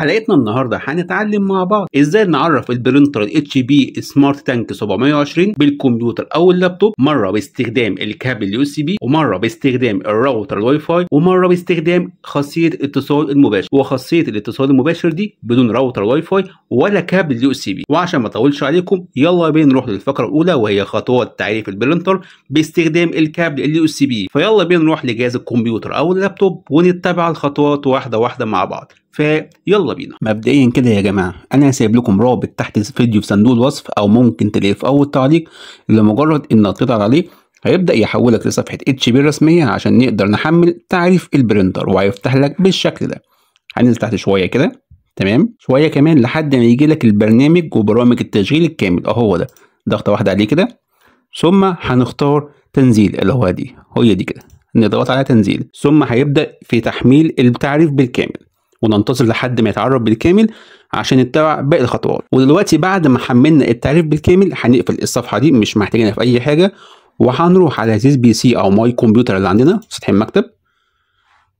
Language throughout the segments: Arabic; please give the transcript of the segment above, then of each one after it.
حلقتنا النهارده هنتعلم مع بعض ازاي نعرف البرينتر اتش بي سمارت تانك 720 بالكمبيوتر او اللابتوب مره باستخدام الكابل اليو سي بي ومره باستخدام الراوتر الواي فاي ومره باستخدام خاصيه الاتصال المباشر وخاصيه الاتصال المباشر دي بدون راوتر واي فاي ولا كابل يو سي بي وعشان ما اطولش عليكم يلا بينا نروح للفقره الاولى وهي خطوات تعريف البرينتر باستخدام الكابل اليو سي بي فيلا بينا نروح لجهاز الكمبيوتر او اللابتوب ونتبع الخطوات واحده واحده مع بعض فيلا بينا مبدئيا كده يا جماعه انا سايب لكم رابط تحت الفيديو في صندوق الوصف او ممكن تلاقيه في اول تعليق لمجرد ان تضغط عليه هيبدا يحولك لصفحه اتش بي الرسميه عشان نقدر نحمل تعريف البرينتر وهيفتح لك بالشكل ده هننزل تحت شويه كده تمام شويه كمان لحد ما يجي لك البرنامج وبرامج التشغيل الكامل اهو ده ضغطه واحده عليه كده ثم هنختار تنزيل اللي هو دي هي دي كده نضغط على تنزيل ثم هيبدا في تحميل التعريف بالكامل وننتظر لحد ما يتعرف بالكامل عشان نتبع باقي الخطوات ودلوقتي بعد ما حملنا التعريف بالكامل هنقفل الصفحه دي مش محتاجينها في اي حاجه وهنروح على هذه بي سي او ماي كمبيوتر اللي عندنا سطح المكتب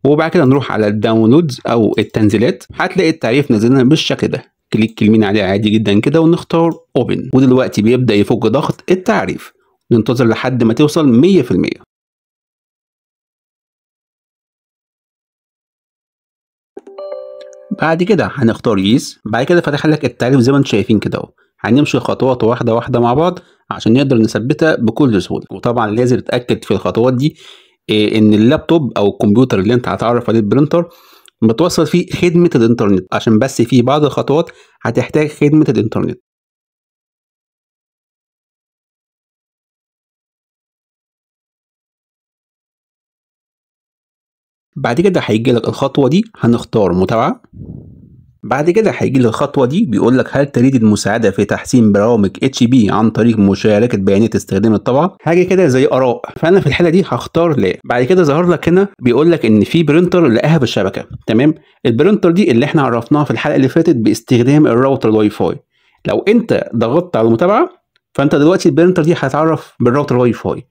وبعد كده نروح على الداونلودز او التنزيلات هتلاقي التعريف نزلنا بالشكل ده كليك اليمين عليه عادي جدا كده ونختار اوبن ودلوقتي بيبدا يفك ضغط التعريف ننتظر لحد ما توصل 100% بعد كده هنختار يس بعد كده فتح لك التعريف زي ما انتم شايفين كده اهو هنمشي خطوات واحده واحده مع بعض عشان نقدر نثبتها بكل سهوله وطبعا لازم تتاكد في الخطوات دي آه، ان اللابتوب او الكمبيوتر اللي انت هتعرف عليه البرينتر متوصل فيه خدمه الانترنت عشان بس في بعض الخطوات هتحتاج خدمه الانترنت بعد كده هيجي لك الخطوة دي هنختار متابعة بعد كده هيجي لك الخطوة دي بيقول لك هل تريد المساعدة في تحسين برامج اتش بي عن طريق مشاركة بيانات استخدام الطبعة حاجة كده زي آراء فأنا في الحالة دي هختار لا بعد كده ظهر لك هنا بيقول لك إن في برينتر لقاها في الشبكة تمام البرينتر دي اللي احنا عرفناها في الحلقة اللي فاتت باستخدام الراوتر الواي فاي لو أنت ضغطت على المتابعة فأنت دلوقتي البرينتر دي هتعرف بالراوتر الواي فاي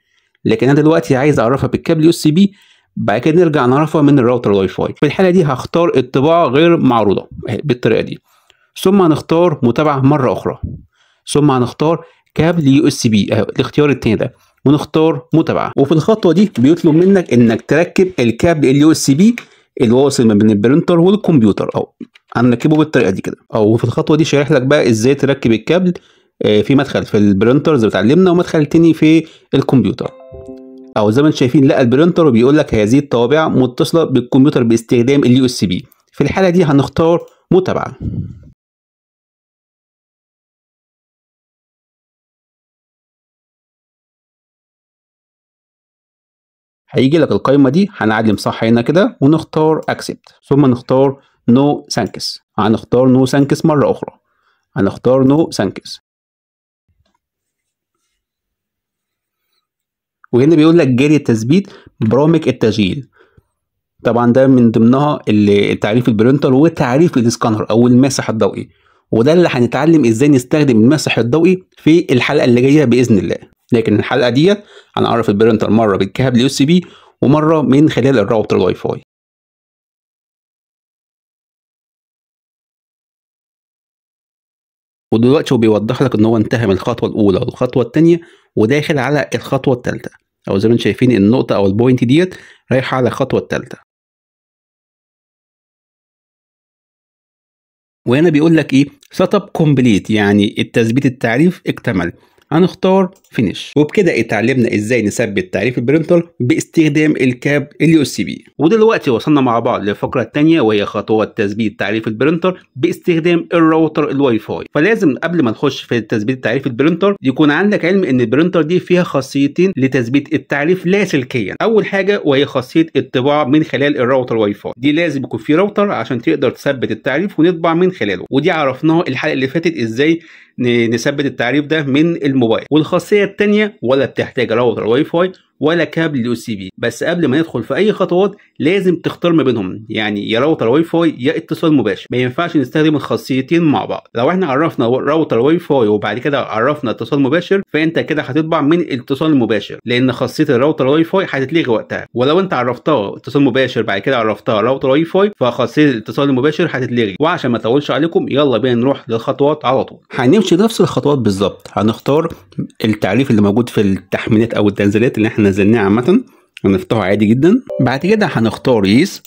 لكن أنا دلوقتي عايز أعرفها بالكابل يو اس بي بعد كده نرجع نعرفها من الراوتر الواي فاي في الحاله دي هختار الطباعه غير معروضه بالطريقه دي ثم هنختار متابعه مره اخرى ثم هنختار كابل يو اس بي آه، الاختيار الثاني ده ونختار متابعه وفي الخطوه دي بيطلب منك انك تركب الكابل اليو اس بي الواصل ما بين البرنتر والكمبيوتر او هنركبه بالطريقه دي كده او في الخطوه دي شارح لك بقى ازاي تركب الكابل آه، في مدخل في البرنتر زي ما اتعلمنا ومدخل تاني في الكمبيوتر او زي ما انتم شايفين لقى البرينتر وبيقول لك هذه الطوابع متصله بالكمبيوتر باستخدام اليو اس بي في الحاله دي هنختار متابعه هيجي لك القائمه دي هنعلم صح هنا كده ونختار اكسبت ثم نختار نو no هنختار نو no مره اخرى هنختار نو no وهنا بيقول لك جري التثبيت برامج التشغيل طبعا ده من ضمنها تعريف البرينتر وتعريف الاسكانر او الماسح الضوئي وده اللي هنتعلم ازاي نستخدم الماسح الضوئي في الحلقه اللي جايه باذن الله لكن الحلقه ديت هنعرف البرينتر مره بالكابل يو سي بي ومره من خلال الراوتر الواي فاي ودلوقتي هو بيوضح لك ان هو انتهى من الخطوه الاولى والخطوه الثانيه وداخل على الخطوه الثالثه او زي ما انتم شايفين النقطه او البوينت ديت رايحه على الخطوه الثالثه وهنا بيقول لك ايه سيت اب كومبليت يعني التثبيت التعريف اكتمل هنختار فينيش وبكده اتعلمنا ازاي نثبت تعريف البرينتر باستخدام الكاب اليو سي بي ودلوقتي وصلنا مع بعض للفقره الثانيه وهي خطوات تثبيت تعريف البرينتر باستخدام الراوتر الواي فاي فلازم قبل ما نخش في تثبيت تعريف البرينتر يكون عندك علم ان البرينتر دي فيها خاصيتين لتثبيت التعريف لاسلكيا اول حاجه وهي خاصيه الطباعه من خلال الراوتر واي فاي دي لازم يكون في راوتر عشان تقدر تثبت التعريف ونطبع من خلاله ودي عرفناها الحلقه اللي فاتت ازاي نثبت التعريف ده من الموبايل والخاصيه الثانيه ولا بتحتاج راوتر واي فاي ولا كابل يو سي بي بس قبل ما ندخل في اي خطوات لازم تختار ما بينهم يعني يا راوتر واي فاي يا اتصال مباشر ما ينفعش نستخدم الخاصيتين مع بعض لو احنا عرفنا راوتر واي فاي وبعد كده عرفنا اتصال مباشر فانت كده هتطبع من الاتصال المباشر لان خاصيه الراوتر واي فاي هتتلغي وقتها ولو انت عرفتها اتصال مباشر بعد كده عرفتها راوتر واي فاي فخاصيه الاتصال المباشر هتتلغي وعشان ما اطولش عليكم يلا بينا نروح للخطوات على طول هنمشي نفس الخطوات بالظبط هنختار التعريف اللي موجود في التحميلات او التنزيلات اللي احنا نزلناه عامة هنفتحه عادي جدا بعد كده هنختار يس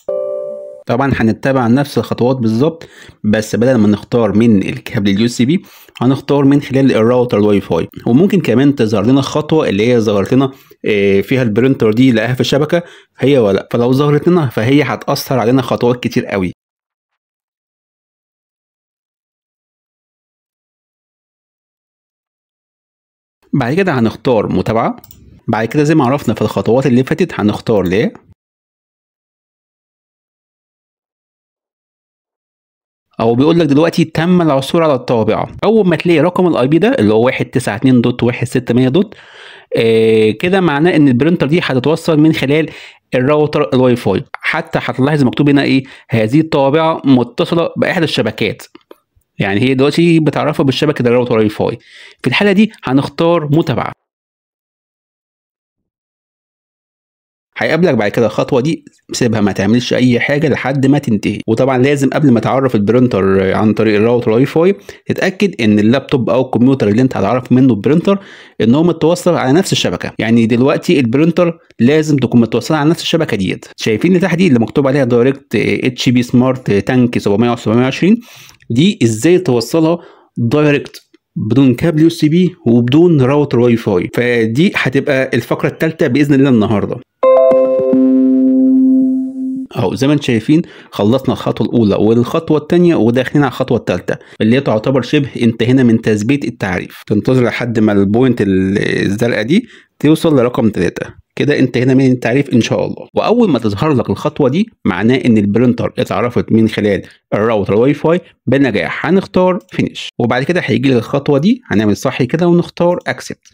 طبعا هنتبع نفس الخطوات بالظبط بس بدل ما نختار من الكابل اليو سي بي هنختار من خلال الراوتر الواي فاي وممكن كمان تظهر لنا خطوه اللي هي ظهرت لنا آه، فيها البرنتر دي لقاها في الشبكه هي ولا فلو ظهرت لنا فهي هتاثر علينا خطوات كتير قوي بعد كده هنختار متابعه بعد كده زي ما عرفنا في الخطوات اللي فاتت هنختار ليه او بيقول لك دلوقتي تم العثور على الطابعة اول ما تلاقي رقم الاي بي ده اللي هو 192.168 آه كده معناه ان البرنتر دي هتتوصل من خلال الراوتر الواي فاي حتى هتلاحظ مكتوب هنا ايه هذه الطابعه متصله باحدى الشبكات يعني هي دلوقتي بتعرفها بالشبكه الراوتر الواي فاي في الحاله دي هنختار متابعه هيقابلك بعد كده الخطوه دي سيبها ما تعملش اي حاجه لحد ما تنتهي وطبعا لازم قبل ما تعرف البرينتر عن طريق الراوتر واي فاي تتاكد ان اللابتوب او الكمبيوتر اللي انت هتعرف منه البرينتر ان هو متوصل على نفس الشبكه يعني دلوقتي البرينتر لازم تكون متوصله على نفس الشبكه ديت شايفين اللي تحت دي اللي مكتوب عليها دايركت اتش بي سمارت تانك 700 720 دي ازاي توصلها دايركت بدون كابل يو سي بي وبدون راوتر واي فاي فدي هتبقى الفقره الثالثه باذن الله النهارده اهو زي ما انتم شايفين خلصنا الخطوه الاولى والخطوه الثانيه وداخلين على الخطوه الثالثه اللي هي تعتبر شبه انتهينا من تثبيت التعريف تنتظر لحد ما البوينت الزرقاء دي توصل لرقم 3 كده انتهينا من التعريف ان شاء الله واول ما تظهر لك الخطوه دي معناه ان البرنتر اتعرفت من خلال الراوتر الواي فاي بنجاح هنختار فينيش وبعد كده هيجي لك الخطوه دي هنعمل صح كده ونختار اكسبت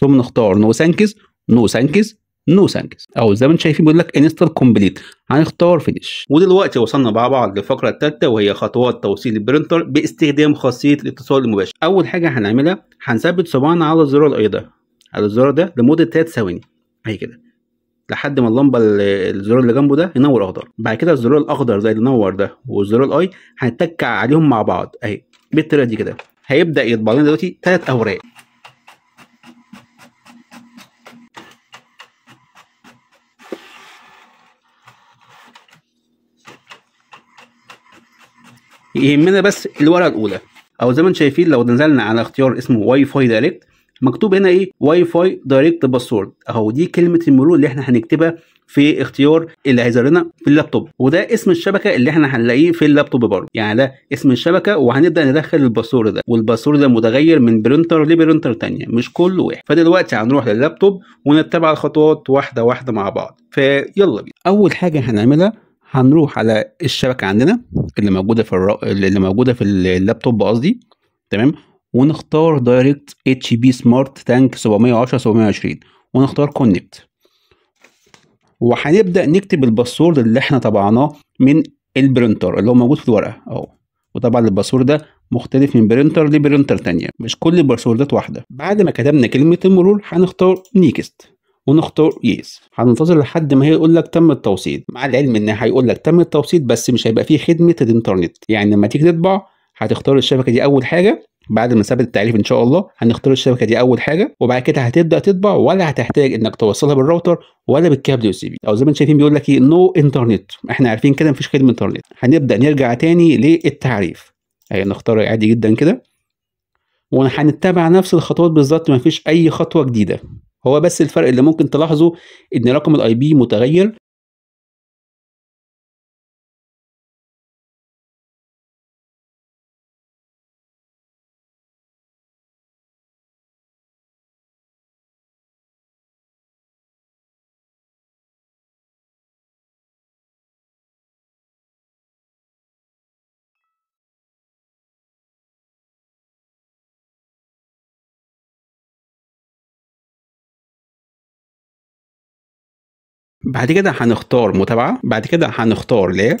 ثم نختار نو سانكس نو سانكس نو ثانكس او زي ما انتم شايفين بيقول لك انستال كومبليت هنختار فينيش ودلوقتي وصلنا مع بعض للفقره الثالثه وهي خطوات توصيل البرينتر باستخدام خاصيه الاتصال المباشر اول حاجه هنعملها هنثبت صباعنا على الزرار الاي ده على الزرار ده لمده 3 ثواني اهي كده لحد ما اللمبه الزرار اللي جنبه ده ينور اخضر بعد كده الزرار الاخضر زي اللي نور ده والزرار الاي هنتك عليهم مع بعض اهي بالطريقه دي كده هيبدا يطبع لنا دلوقتي ثلاث اوراق يهمنا بس الورقه الاولى او زي ما انتم شايفين لو نزلنا على اختيار اسمه واي فاي دايركت مكتوب هنا ايه واي فاي دايركت باسورد اهو دي كلمه المرور اللي احنا هنكتبها في اختيار اللي هيظهر لنا في اللابتوب وده اسم الشبكه اللي احنا هنلاقيه في اللابتوب برضه يعني ده اسم الشبكه وهنبدا ندخل الباسورد ده والباسورد ده متغير من برينتر لبرينتر ثانيه مش كل واحد فدلوقتي هنروح لللابتوب ونتبع الخطوات واحده واحده مع بعض فيلا بينا اول حاجه هنعملها هنروح على الشبكه عندنا اللي موجوده في الرو... اللي موجوده في اللابتوب قصدي تمام ونختار دايركت اتش بي سمارت تانك 710 720 ونختار كونكت وهنبدا نكتب الباسورد اللي احنا طبعناه من البرنتر اللي هو موجود في الورقه اهو وطبعا الباسورد ده مختلف من برنتر لبرنتر تانية مش كل الباسوردات واحدة بعد ما كتبنا كلمة المرور هنختار نيكست ونختار يس هننتظر لحد ما هيقول لك تم التوصيل مع العلم ان هيقول لك تم التوصيل بس مش هيبقى فيه خدمه الانترنت يعني لما تيجي تطبع هتختار الشبكه دي اول حاجه بعد ما ثبت التعريف ان شاء الله هنختار الشبكه دي اول حاجه وبعد كده هتبدا تطبع ولا هتحتاج انك توصلها بالراوتر ولا بالكابل يو سي بي او زي ما انتم شايفين بيقول لك ايه نو انترنت احنا عارفين كده مفيش خدمه انترنت هنبدا نرجع تاني للتعريف اهي نختار عادي جدا كده وهنتبع نفس الخطوات بالظبط مفيش اي خطوه جديده هو بس الفرق اللي ممكن تلاحظه ان رقم الاي بي متغير بعد كده هنختار متابعة بعد كده هنختار لا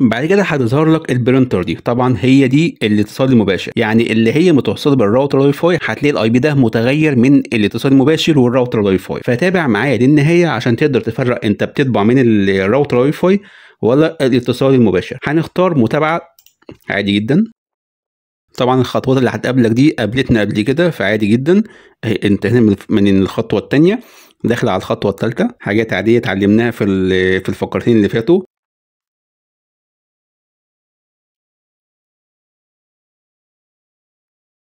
بعد كده هتظهر لك البرنتر دي طبعا هي دي الاتصال المباشر يعني اللي هي متوصله بالراوتر الواي فاي هتلاقي الاي بي ده متغير من الاتصال المباشر والراوتر الواي فاي فتابع معايا للنهايه عشان تقدر تفرق انت بتطبع من الراوتر الواي فاي ولا الاتصال المباشر هنختار متابعه عادي جدا طبعا الخطوات اللي هتقابلك دي قابلتنا قبل كده فعادي جدا آه، انتهينا من الخطوه الثانيه داخل على الخطوه الثالثه حاجات عاديه اتعلمناها في في الفقرتين اللي فاتوا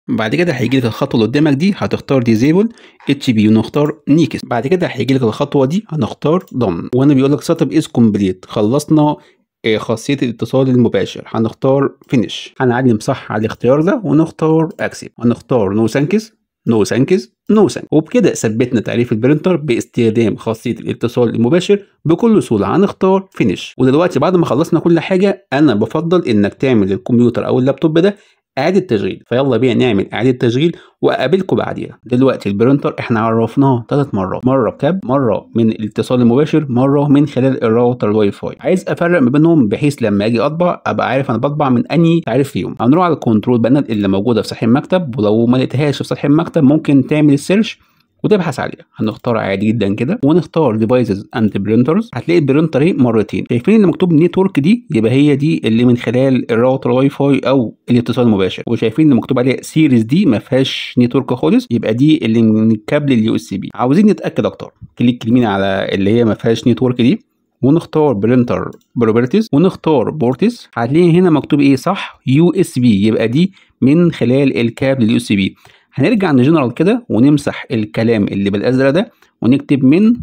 بعد كده هيجي لك الخطوه اللي قدامك دي هتختار ديزيبل اتش بي ونختار نيكس بعد كده هيجي لك الخطوه دي هنختار ضم وانا بيقول لك سيت اب از كومبليت خلصنا آه، خاصية الاتصال المباشر هنختار فينيش هنعلم صح على الاختيار ده ونختار اكسب هنختار نو سانكس نو سانكس نو سانكس وبكده ثبتنا تعريف البرينتر باستخدام خاصية الاتصال المباشر بكل سهولة هنختار فينيش ودلوقتي بعد ما خلصنا كل حاجة أنا بفضل إنك تعمل الكمبيوتر أو اللابتوب ده اعاده تشغيل فيلا بينا نعمل اعاده تشغيل واقابلكم بعديها دلوقتي البرينتر احنا عرفناه ثلاث مرات مره بكاب مره من الاتصال المباشر مره من خلال الراوتر الواي فاي عايز افرق ما بينهم بحيث لما اجي اطبع ابقى عارف انا بطبع من انهي تعريف فيهم هنروح على الكنترول بانل اللي موجوده في صحيح المكتب ولو ما لقيتهاش في صحيح المكتب ممكن تعمل السيرش وتبحث عليها هنختار عادي جدا كده ونختار ديفايسز اند برينترز هتلاقي البرينتر ايه مرتين شايفين اللي مكتوب نتورك دي يبقى هي دي اللي من خلال الراوتر واي فاي او الاتصال المباشر وشايفين اللي مكتوب عليها سيريز دي ما فيهاش نتورك خالص يبقى دي اللي من الكابل اليو اس بي عاوزين نتاكد اكتر كليك يمين على اللي هي ما فيهاش نتورك دي ونختار برينتر بروبرتيز ونختار بورتس هتلاقي هنا مكتوب ايه صح يو اس بي يبقى دي من خلال الكابل اليو اس بي هنرجع لجنرال كده ونمسح الكلام اللي بالازرق ده ونكتب من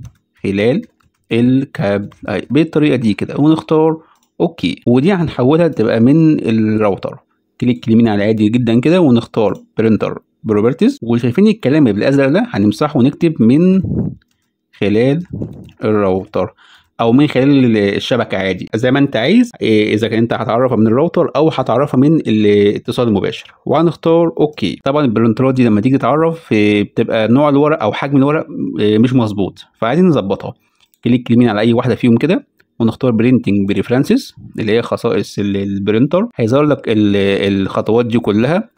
خلال الكابل بالطريقه دي كده ونختار اوكي ودي هنحولها تبقى من الراوتر كليك يمين على عادي جدا كده ونختار برينتر بروبرتيز وشايفين الكلام بالازرق ده هنمسحه ونكتب من خلال الراوتر او من خلال الشبكه عادي زي ما انت عايز إيه، اذا كان انت هتعرفها من الراوتر او هتعرفها من الاتصال المباشر وهنختار اوكي طبعا البرنترات دي لما تيجي تعرف إيه، بتبقى نوع الورق او حجم الورق إيه، مش مظبوط فعايزين نظبطها كليك يمين على اي واحده فيهم كده ونختار برينتنج بريفرنسز اللي هي خصائص البرينتر هيظهر لك الخطوات دي كلها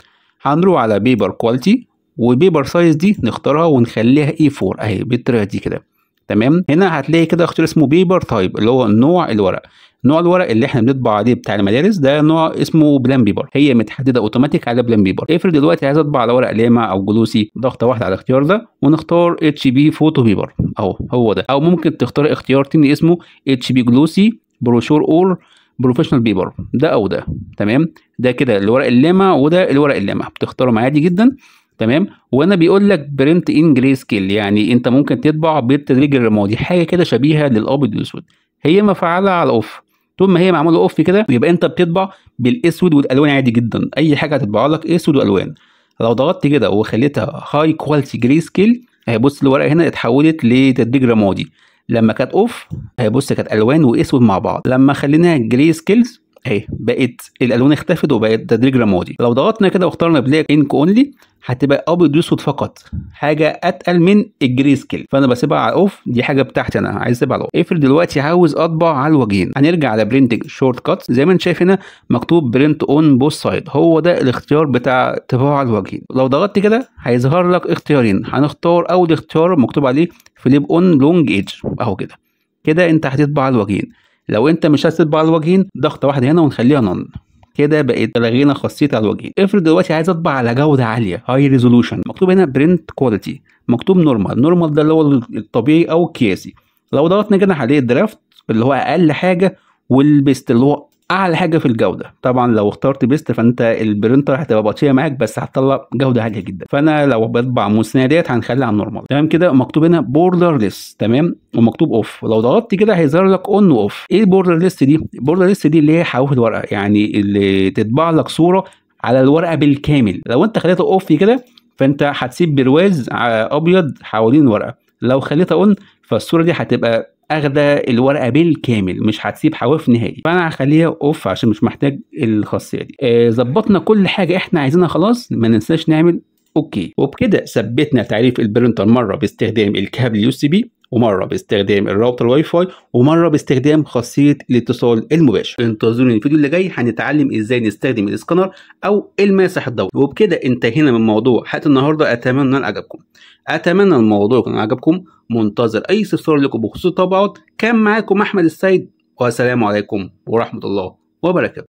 هنروح على بيبر كواليتي وبيبر سايز دي نختارها ونخليها اي 4 اهي بالطريقه دي كده تمام هنا هتلاقي كده اختيار اسمه بيبر تايب اللي هو نوع الورق نوع الورق اللي احنا بنطبع عليه بتاع المدارس ده نوع اسمه بلان بيبر هي متحدده اوتوماتيك على بلان بيبر افرض دلوقتي عايز اطبع على ورق لامع او جلوسي ضغطه واحده على الاختيار ده ونختار اتش بي فوتو بيبر اهو هو ده او ممكن تختار اختيار تاني اسمه اتش بي جلوسي بروشور اور بروفيشنال بيبر ده او ده تمام ده كده الورق اللامع وده الورق اللامع بتختارهم عادي جدا تمام وانا بيقول لك برنت ان جري سكيل يعني انت ممكن تطبع بالتدريج الرمادي حاجه كده شبيهه للابيض والاسود هي مفعله على اوف طول ما هي معموله اوف كده يبقى انت بتطبع بالاسود والالوان عادي جدا اي حاجه هتطبع لك اسود والوان لو ضغطت كده وخليتها هاي كواليتي جري سكيل هيبص الورقه هنا اتحولت لتدريج رمادي لما كانت اوف هيبص كانت الوان واسود مع بعض لما خليناها جري سكيلز اهي بقت الالوان اختفت وبقت تدريج رمادي لو ضغطنا كده واخترنا بلاك انك اونلي هتبقى ابيض واسود فقط حاجه اتقل من الجري سكيل فانا بسيبها على اوف دي حاجه بتاعتي انا عايز اسيبها على اوف افرض دلوقتي عاوز اطبع على الوجهين هنرجع على برنت شورت كات زي ما انت شايف هنا مكتوب برنت اون بوث سايد هو ده الاختيار بتاع طباعه على الوجهين لو ضغطت كده هيظهر لك اختيارين هنختار اول اختيار مكتوب عليه فليب اون لونج ايدج اهو كده كده انت هتطبع على الوجهين لو انت مش عايز تطبع على الوجهين ضغطه واحده هنا ونخليها نون كده بقيت لغينا خاصيه على الوجهين افرض دلوقتي عايز اطبع على جوده عاليه هاي ريزولوشن مكتوب هنا برنت كواليتي مكتوب نورمال نورمال ده اللي هو الطبيعي او القياسي لو ضغطنا كده عليه درافت اللي هو اقل حاجه والبيست اللي هو اعلى حاجه في الجوده طبعا لو اخترت بيست فانت البرنتر هتبقى بطيئه معاك بس هتطلع جوده عاليه جدا فانا لو بطبع موسنيه ديت على النورمال تمام كده مكتوب هنا بوردرلس تمام ومكتوب اوف لو ضغطت كده هيظهر لك اون واوف ايه البوردرلس دي البوردرلس دي اللي هي حواف الورقه يعني اللي تطبع لك صوره على الورقه بالكامل لو انت خليتها اوف كده فانت هتسيب برواز آه، ابيض حوالين الورقه لو خليتها اون فالصوره دي هتبقى اخده الورقه بالكامل مش هتسيب حواف نهائي فانا هخليها اوف عشان مش محتاج الخاصيه دي آه، ظبطنا آه كل حاجه احنا عايزينها خلاص ما ننساش نعمل اوكي وبكده ثبتنا تعريف البرينتر مره باستخدام الكابل يو سي بي ومره باستخدام الراوتر الواي فاي ومره باستخدام خاصيه الاتصال المباشر انتظروني الفيديو اللي جاي هنتعلم ازاي نستخدم الاسكانر او الماسح الضوئي وبكده انتهينا من موضوع حلقه النهارده اتمنى ان عجبكم اتمنى الموضوع يكون عجبكم منتظر اي استفسار لكم بخصوص الطبعات كان معاكم احمد السيد والسلام عليكم ورحمه الله وبركاته